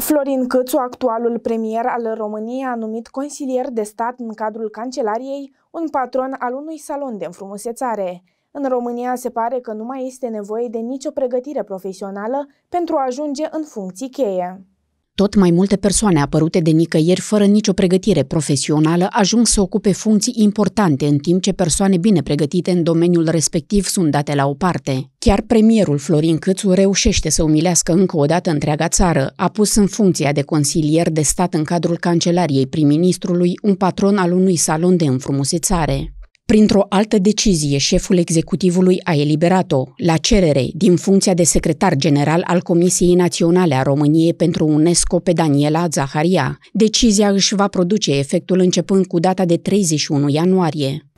Florin Cățu, actualul premier al României, a numit consilier de stat în cadrul cancelariei un patron al unui salon de înfrumusețare. În România se pare că nu mai este nevoie de nicio pregătire profesională pentru a ajunge în funcții cheie. Tot mai multe persoane apărute de nicăieri fără nicio pregătire profesională ajung să ocupe funcții importante, în timp ce persoane bine pregătite în domeniul respectiv sunt date la o parte. Chiar premierul Florin Câțu reușește să umilească încă o dată întreaga țară. A pus în funcția de consilier de stat în cadrul cancelariei prim-ministrului un patron al unui salon de înfrumusețare. Printr-o altă decizie, șeful executivului a eliberat-o, la cerere, din funcția de secretar general al Comisiei Naționale a României pentru UNESCO pe Daniela Zaharia. Decizia își va produce efectul începând cu data de 31 ianuarie.